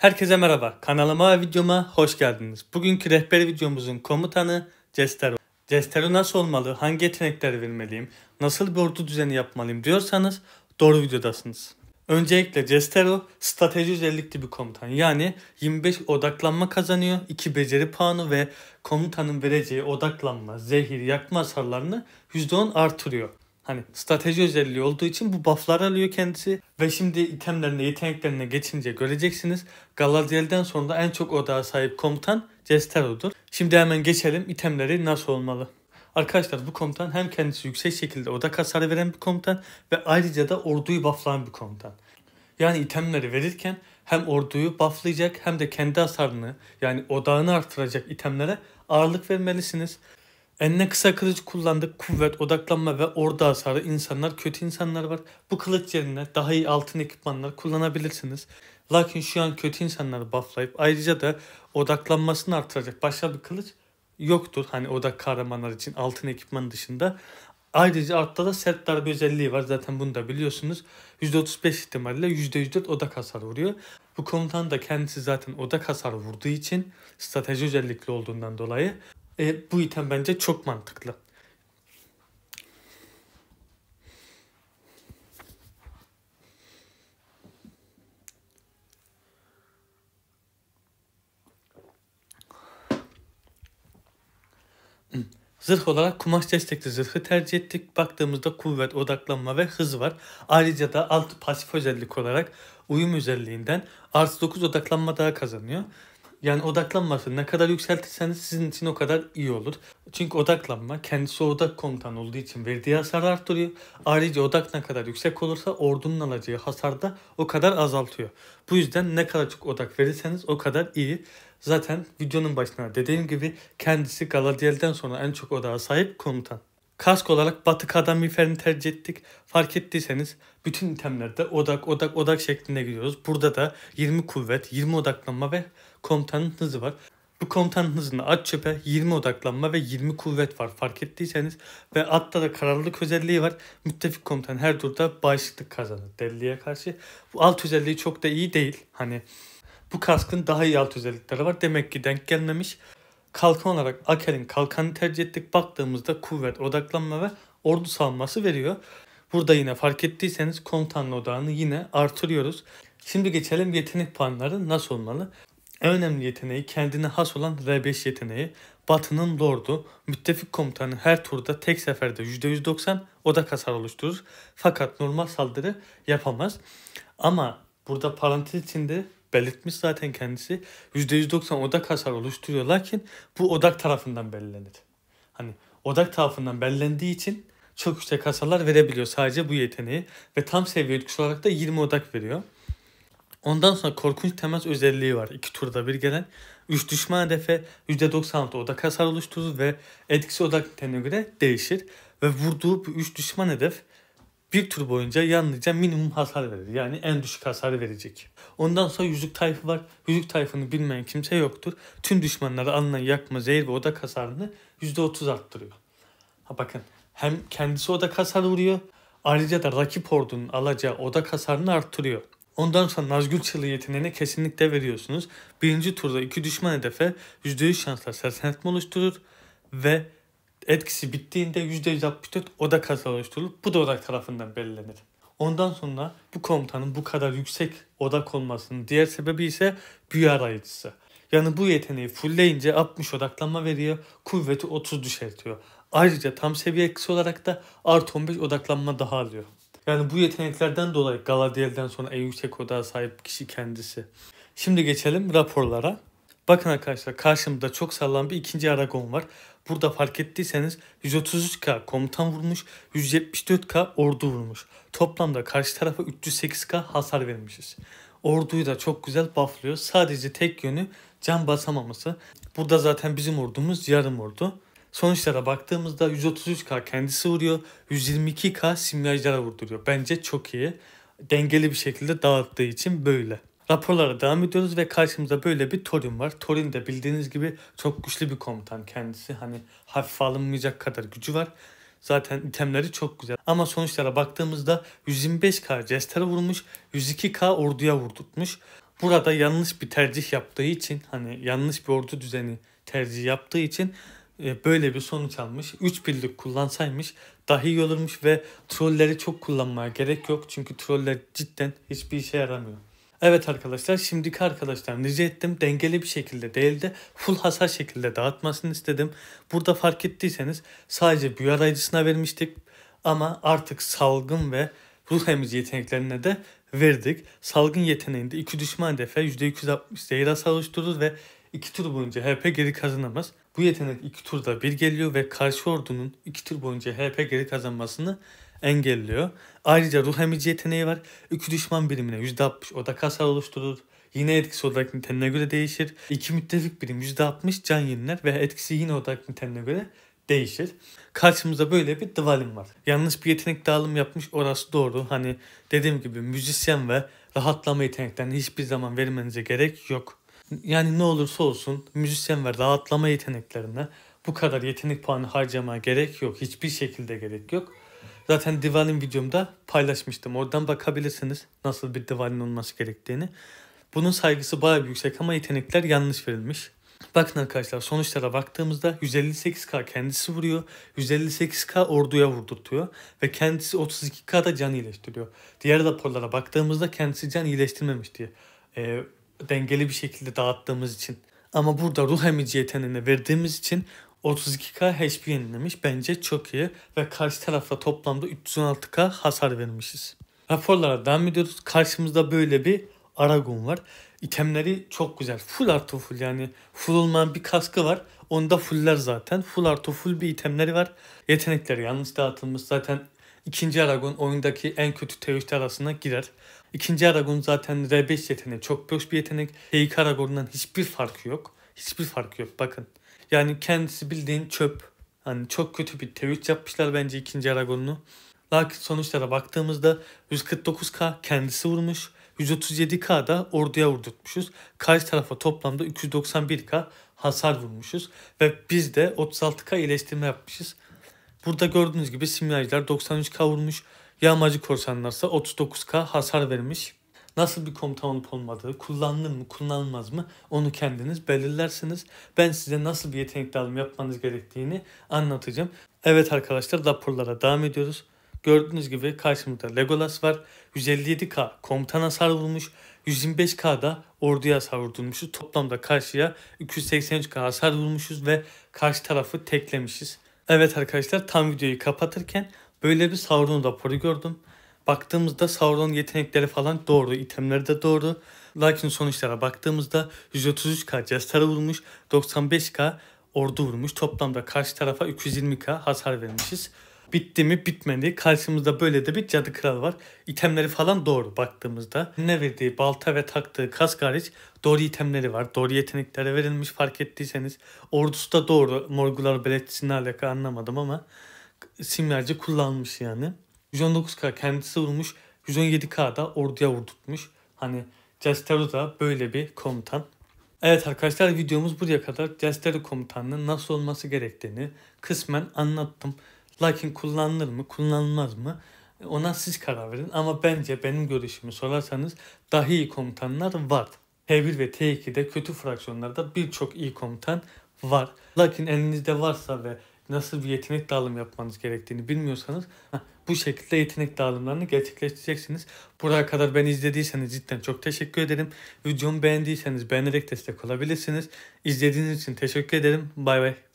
Herkese merhaba. Kanalıma ve videoma hoş geldiniz. Bugünkü rehber videomuzun komutanı Cestero. Cestero nasıl olmalı, hangi yetenekleri vermeliyim, nasıl bir ordu düzeni yapmalıyım diyorsanız doğru videodasınız. Öncelikle Cestero strateji özellikli bir komutan. Yani 25 odaklanma kazanıyor, 2 beceri puanı ve komutanın vereceği odaklanma, zehir, yakma hasarlarını %10 artırıyor. Hani strateji özelliği olduğu için bu bufflar alıyor kendisi. Ve şimdi itemlerine, yeteneklerine geçince göreceksiniz. Galadriel'den sonra da en çok odağa sahip komutan Jestero'dur. Şimdi hemen geçelim itemleri nasıl olmalı. Arkadaşlar bu komutan hem kendisi yüksek şekilde odak hasarı veren bir komutan ve ayrıca da orduyu bufflayan bir komutan. Yani itemleri verirken hem orduyu bufflayacak hem de kendi hasarını yani odağını artıracak itemlere ağırlık vermelisiniz. Enine kısa kılıç kullandık. Kuvvet, odaklanma ve orada hasarı insanlar, kötü insanlar var. Bu kılıç yerine daha iyi altın ekipmanlar kullanabilirsiniz. Lakin şu an kötü insanları bufflayıp ayrıca da odaklanmasını artıracak başka bir kılıç yoktur. Hani odak kahramanlar için altın ekipman dışında. Ayrıca altta da sert darbe özelliği var. Zaten bunu da biliyorsunuz. %35 ihtimalle %104 odak hasar vuruyor. Bu komutan da kendisi zaten odak hasar vurduğu için strateji özellikli olduğundan dolayı e, bu item bence çok mantıklı. Zırh olarak kumaş destekli zırhı tercih ettik. Baktığımızda kuvvet, odaklanma ve hız var. Ayrıca da alt pasif özellik olarak uyum özelliğinden artı 9 odaklanma daha kazanıyor. Yani odaklanmasın. Ne kadar yükseltirseniz sizin için o kadar iyi olur. Çünkü odaklanma kendisi odak komutan olduğu için verdiği hasar arttırıyor. Ayrıca odak ne kadar yüksek olursa ordunun alacağı hasar da o kadar azaltıyor. Bu yüzden ne kadar çok odak verirseniz o kadar iyi. Zaten videonun başına dediğim gibi kendisi Galadriel'den sonra en çok odağa sahip komutan. Kask olarak Batı Kadamifer'ini tercih ettik. Fark ettiyseniz bütün itemlerde odak odak odak şeklinde gidiyoruz. Burada da 20 kuvvet, 20 odaklanma ve komutanın hızı var. Bu komutanın hızında at çöpe 20 odaklanma ve 20 kuvvet var fark ettiyseniz. Ve atta da kararlılık özelliği var. Müttefik komutan her durda bağışıklık kazanır deliliğe karşı. Bu alt özelliği çok da iyi değil. Hani bu kaskın daha iyi alt özellikleri var. Demek ki denk gelmemiş. Kalkan olarak Aker'in kalkanı tercih ettik. Baktığımızda kuvvet, odaklanma ve ordu savunması veriyor. Burada yine fark ettiyseniz komutanın odağını yine artırıyoruz. Şimdi geçelim yetenek puanları nasıl olmalı? En önemli yeteneği kendine has olan R5 yeteneği. Batı'nın lordu, müttefik komutanı her turda tek seferde %190 odak hasar oluşturur. Fakat normal saldırı yapamaz. Ama burada parantez içinde belirtmiş zaten kendisi. %190 odak hasar oluşturuyor lakin bu odak tarafından belirlenir. Hani odak tarafından belirlendiği için çok yüksek hasarlar verebiliyor sadece bu yeteneği. Ve tam seviye ötküsü olarak da 20 odak veriyor. Ondan sonra korkunç temas özelliği var. İki turda bir gelen. 3 düşman hedefe %96 odak hasar oluşturur ve etkisi odak niteline göre değişir. Ve vurduğu bu 3 düşman hedef bir tur boyunca yalnızca minimum hasar verir. Yani en düşük hasar verecek. Ondan sonra yüzük tayfı var. Yüzük tayfını bilmeyen kimse yoktur. Tüm düşmanları alınan yakma, zehir ve odak hasarını %30 arttırıyor. Ha bakın hem kendisi odak hasarı vuruyor. Ayrıca da rakip ordunun alacağı odak hasarını arttırıyor. Ondan sonra Nazgül Çığlığı yeteneğine kesinlikle veriyorsunuz. Birinci turda iki düşman hedefe %100 şansla sersenetme oluşturur ve etkisi bittiğinde %64 oda kasa oluşturulup bu da odak tarafından belirlenir. Ondan sonra bu komutanın bu kadar yüksek odak olmasının diğer sebebi ise büyü arayıcısı. Yani bu yeteneği fullleyince 60 odaklanma veriyor, kuvveti 30 düşertiyor. Ayrıca tam seviye eksi olarak da artı 15 odaklanma daha alıyor. Yani bu yeteneklerden dolayı Galadiel'den sonra en yüksek odağa sahip kişi kendisi. Şimdi geçelim raporlara. Bakın arkadaşlar karşımda çok sağlam bir ikinci Aragon var. Burada fark ettiyseniz 133k komutan vurmuş, 174k ordu vurmuş. Toplamda karşı tarafa 308k hasar vermişiz. Orduyu da çok güzel bufflıyor. Sadece tek yönü can basamaması. Burada zaten bizim ordumuz yarım ordu. Sonuçlara baktığımızda 133k kendisi vuruyor, 122k simyacılara vurduruyor. Bence çok iyi. Dengeli bir şekilde dağıttığı için böyle. Raporlara devam ediyoruz ve karşımıza böyle bir Torin var. Torin de bildiğiniz gibi çok güçlü bir komutan kendisi. Hani hafif alınmayacak kadar gücü var. Zaten itemleri çok güzel. Ama sonuçlara baktığımızda 125k Jester'a vurmuş, 102k orduya vurdurtmuş. Burada yanlış bir tercih yaptığı için hani yanlış bir ordu düzeni tercih yaptığı için e, böyle bir sonuç almış. 3 birlik kullansaymış dahi iyi olurmuş ve trolleri çok kullanmaya gerek yok. Çünkü troller cidden hiçbir işe yaramıyor. Evet arkadaşlar şimdiki arkadaşlar rica ettim dengeli bir şekilde değil de full hasar şekilde dağıtmasını istedim. Burada fark ettiyseniz sadece büyü arayıcısına vermiştik ama artık salgın ve ruh emici yeteneklerine de verdik. Salgın yeteneğinde iki düşman hedefe %260 zehir hasar oluşturur ve iki tur boyunca HP geri kazanamaz. Bu yetenek iki turda bir geliyor ve karşı ordunun iki tur boyunca HP geri kazanmasını engelliyor. Ayrıca ruh emici yeteneği var. İki düşman birimine %60 oda hasar oluşturur. Yine etkisi odak niteliğine göre değişir. İki müttefik birim %60 can yeniler ve etkisi yine odak niteliğine göre değişir. Karşımızda böyle bir Dvalin var. Yanlış bir yetenek dağılımı yapmış orası doğru. Hani dediğim gibi müzisyen ve rahatlama yeteneklerini hiçbir zaman vermenize gerek yok. Yani ne olursa olsun müzisyen ve rahatlama yeteneklerine bu kadar yetenek puanı harcama gerek yok. Hiçbir şekilde gerek yok. Zaten divanın videomda paylaşmıştım. Oradan bakabilirsiniz nasıl bir divanın olması gerektiğini. Bunun saygısı bayağı yüksek ama yetenekler yanlış verilmiş. Bakın arkadaşlar sonuçlara baktığımızda 158K kendisi vuruyor. 158K orduya vurdurtuyor. Ve kendisi 32K'da can iyileştiriyor. Diğer raporlara baktığımızda kendisi can iyileştirmemiş diye. Ee, dengeli bir şekilde dağıttığımız için. Ama burada ruh emici yeteneğine verdiğimiz için 32k HP yenilemiş. Bence çok iyi ve karşı tarafta toplamda 316k hasar vermişiz. Raporlara devam ediyoruz. Karşımızda böyle bir Aragon var. İtemleri çok güzel. Full artı full yani full olmayan bir kaskı var. Onda fuller zaten. Full artı full bir itemleri var. Yetenekleri yanlış dağıtılmış. Zaten ikinci Aragon oyundaki en kötü T3 arasına girer. İkinci Aragon zaten R5 yeteneği çok boş bir yetenek. H2 hiçbir farkı yok. Hiçbir farkı yok bakın. Yani kendisi bildiğin çöp. Hani çok kötü bir t yapmışlar bence ikinci Aragon'u. Lakin sonuçlara baktığımızda 149k kendisi vurmuş. 137k da orduya vurdurtmuşuz. Karşı tarafa toplamda 291 k hasar vurmuşuz. Ve biz de 36k iyileştirme yapmışız. Burada gördüğünüz gibi simyacılar 93k vurmuş. Yağmacı korsanlarsa 39k hasar vermiş. Nasıl bir komutan olup olmadığı, kullanılır mı, kullanılmaz mı onu kendiniz belirlersiniz. Ben size nasıl bir yetenek dağılımı yapmanız gerektiğini anlatacağım. Evet arkadaşlar raporlara devam ediyoruz. Gördüğünüz gibi karşımda Legolas var. 157k komutan hasar vurmuş. 125k'da orduya hasar vurmuşuz. Toplamda karşıya 283k hasar vurmuşuz ve karşı tarafı teklemişiz. Evet arkadaşlar tam videoyu kapatırken Böyle bir Sauron raporu gördüm. Baktığımızda Sauron yetenekleri falan doğru, itemleri de doğru. Lakin sonuçlara baktığımızda 133k Jester'a vurmuş, 95k ordu vurmuş. Toplamda karşı tarafa 320 k hasar vermişiz. Bitti mi bitmedi. Karşımızda böyle de bir cadı kral var. İtemleri falan doğru baktığımızda. Ne verdiği balta ve taktığı kask hariç doğru itemleri var. Doğru yeteneklere verilmiş fark ettiyseniz. Ordusu da doğru. Morgular belirtisinin alaka anlamadım ama simlerce kullanmış yani. 119K kendisi vurmuş. 117K'da orduya vurdurtmuş. Hani Cestero da böyle bir komutan. Evet arkadaşlar videomuz buraya kadar Cestero komutanının nasıl olması gerektiğini kısmen anlattım. Lakin kullanılır mı kullanılmaz mı ona siz karar verin. Ama bence benim görüşümü sorarsanız dahi iyi komutanlar var. T1 ve T2'de kötü fraksiyonlarda birçok iyi komutan var. Lakin elinizde varsa ve nasıl bir yetenek dağılımı yapmanız gerektiğini bilmiyorsanız bu şekilde yetenek dağılımlarını gerçekleştireceksiniz. Buraya kadar beni izlediyseniz cidden çok teşekkür ederim. Videomu beğendiyseniz beğenerek destek olabilirsiniz. İzlediğiniz için teşekkür ederim. Bay bay.